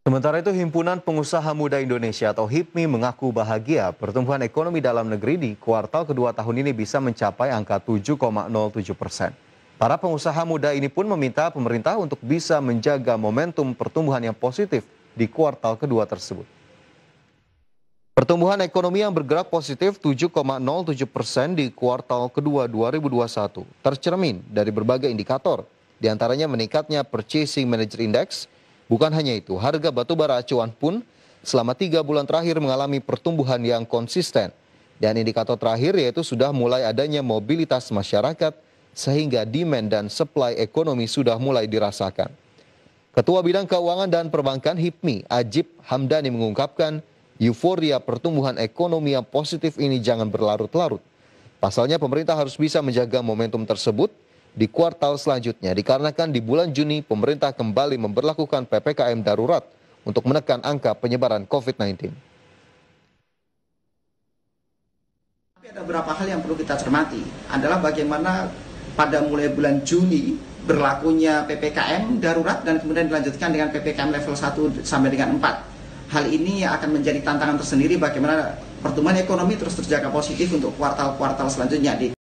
Sementara itu, Himpunan Pengusaha Muda Indonesia atau HIPMI mengaku bahagia pertumbuhan ekonomi dalam negeri di kuartal kedua tahun ini bisa mencapai angka 7,07 persen. Para pengusaha muda ini pun meminta pemerintah untuk bisa menjaga momentum pertumbuhan yang positif di kuartal kedua tersebut. Pertumbuhan ekonomi yang bergerak positif 7,07 persen di kuartal kedua 2021 tercermin dari berbagai indikator, diantaranya meningkatnya Purchasing Manager Index, Bukan hanya itu, harga batu bara acuan pun selama tiga bulan terakhir mengalami pertumbuhan yang konsisten. Dan indikator terakhir yaitu sudah mulai adanya mobilitas masyarakat sehingga demand dan supply ekonomi sudah mulai dirasakan. Ketua Bidang Keuangan dan Perbankan HIPMI, Ajib Hamdani mengungkapkan, euforia pertumbuhan ekonomi yang positif ini jangan berlarut-larut. Pasalnya pemerintah harus bisa menjaga momentum tersebut di kuartal selanjutnya dikarenakan di bulan Juni pemerintah kembali memberlakukan PPKM darurat untuk menekan angka penyebaran COVID-19. Tapi ada beberapa hal yang perlu kita cermati adalah bagaimana pada mulai bulan Juni berlakunya PPKM darurat dan kemudian dilanjutkan dengan PPKM level 1 sampai dengan 4. Hal ini akan menjadi tantangan tersendiri bagaimana pertumbuhan ekonomi terus terjaga positif untuk kuartal-kuartal selanjutnya. di.